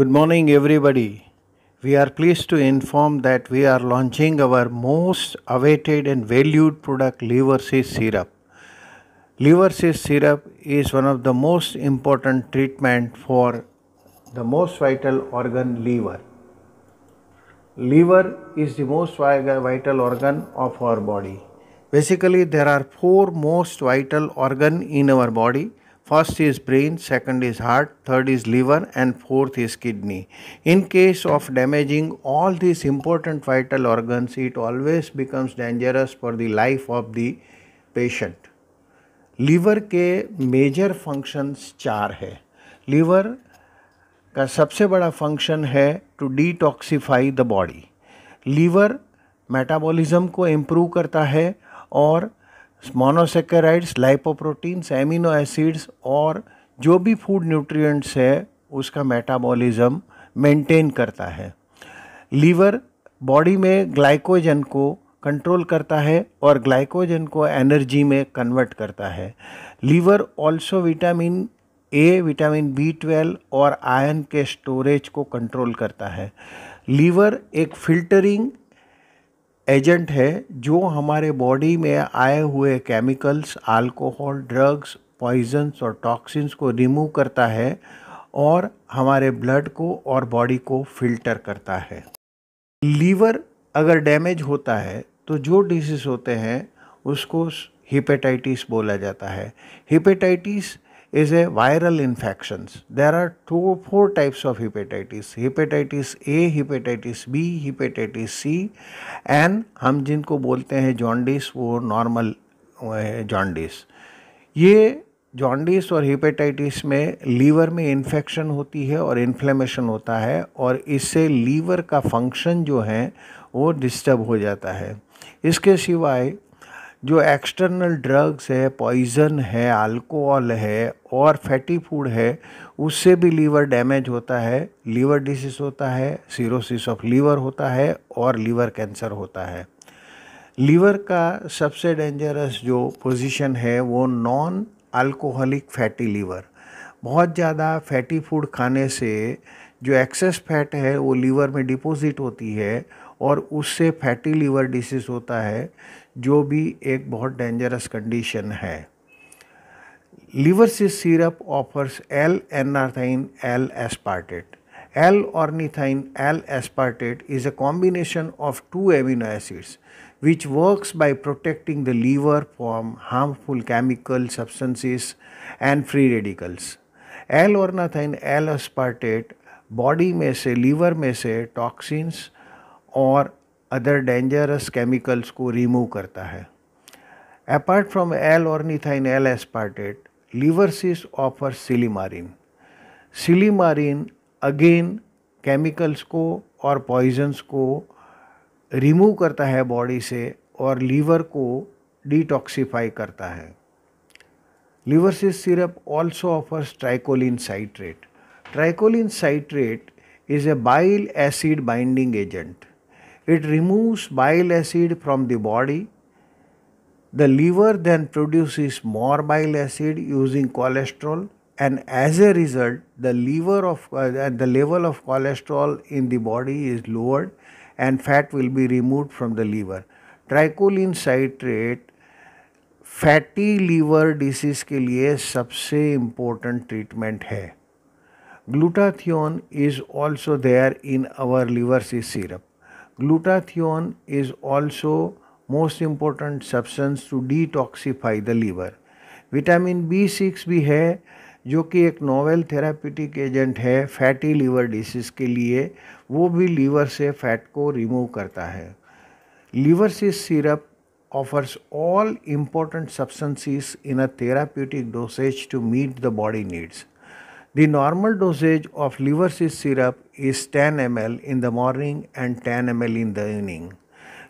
Good morning, everybody. We are pleased to inform that we are launching our most awaited and valued product, liver syrup. Liver syrup is one of the most important treatment for the most vital organ, liver. Liver is the most vital organ of our body. Basically, there are four most vital organ in our body First is brain, second is heart, third is liver, and fourth is kidney. In case of damaging all these important vital organs, it always becomes dangerous for the life of the patient liver ke major functions char hai liver का सबसे बड़ा function है to detoxify the body liver metabolism को improve करता है और monosaccharides lipoproteins amino acids और जो भी फूड न्यूट्रिएंट्स है उसका मेटाबॉलिज्म मेंटेन करता है लीवर बॉडी में ग्लाइकोजन को कंट्रोल करता है और ग्लाइकोजन को एनर्जी में कन्वर्ट करता है liver also vitamin A vitamin B twelve और आयन के स्टोरेज को कंट्रोल करता है लीवर एक फिल्टरिंग एजेंट है जो हमारे बॉडी में आए हुए केमिकल्स अल्कोहल ड्रग्स पॉइजन्स और टॉक्सिन्स को रिमूव करता है और हमारे ब्लड को और बॉडी को फिल्टर करता है लीवर अगर डैमेज होता है तो जो डिजीज होते हैं उसको हिपेटाइटिस बोला जाता है hepatitis is a viral infections. There are two, four types of hepatitis. Hepatitis A, hepatitis B, hepatitis C and हम जिनको बोलते हैं जॉन्डिस वो नॉर्मल जॉन्डिस ये जॉन्डिस और हेपेटाइटिस में लीवर में इन्फेक्शन होती है और इन्फ्लेमेशन होता है और इससे लीवर का फंक्शन जो है वो डिस्टर्ब हो जाता है इसके सिवाय जो एक्सटर्नल ड्रग्स है पॉइज़न है अल्कोहल है और फैटी फूड है उससे भी लीवर डैमेज होता है लीवर डिसीज होता है सीरोसिस ऑफ लीवर होता है और लीवर कैंसर होता है लीवर का सबसे डेंजरस जो पोजीशन है वो नॉन अल्कोहलिक फैटी लीवर बहुत ज़्यादा फैटी फूड खाने से जो एक्सेस फैट है वो लीवर में डिपॉजिट होती है और उससे फैटी लीवर डिसीज़ होता है जो भी एक बहुत डेंजरस कंडीशन है liver sis syrup offers L ornithine L aspartate L ornithine L aspartate is a combination of two amino acids which works by protecting the liver from harmful chemical substances and free radicals L ornithine L aspartate body में से liver में से toxins और other dangerous chemicals को remove करता है apart from L ornithine L aspartate liversis offer silymarin silymarin again chemicals को और पॉइजन्स को रिमूव करता है बॉडी से और लीवर को डिटॉक्सीफाई करता है liversis syrup also offers tricholine citrate tricholine citrate is a bile acid binding agent It removes bile acid from the body. The liver then produces more bile acid using cholesterol, and as a result, the liver of uh, the level of cholesterol in the body is lowered, and fat will be removed from the liver. Tricholine citrate fatty liver disease के लिए सबसे important treatment है Glutathione is also there in our liver syrup. Glutathione is also most important substance to detoxify the liver. Vitamin B6 भी है जो कि एक novel therapeutic agent है फैटी लीवर डिसीज़ के लिए वो भी लीवर से फैट को रिमूव करता है liver sis syrup offers all important substances in a therapeutic dosage to meet the body needs. The normal dosage of liver cyst syrup is 10 ml in the morning and 10 ml in the evening.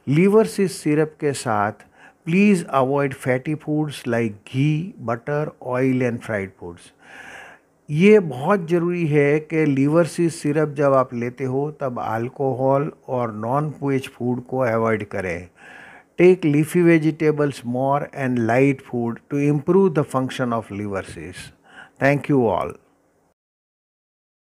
Liver sis syrup के साथ please avoid fatty foods like ghee butter oil and fried foods ये बहुत ज़रूरी है कि liver sis syrup जब आप लेते हो तब अल्कोहल और नॉन पुएज फूड को अवॉइड करें take leafy vegetables more and light food to improve the function of liver sis thank you all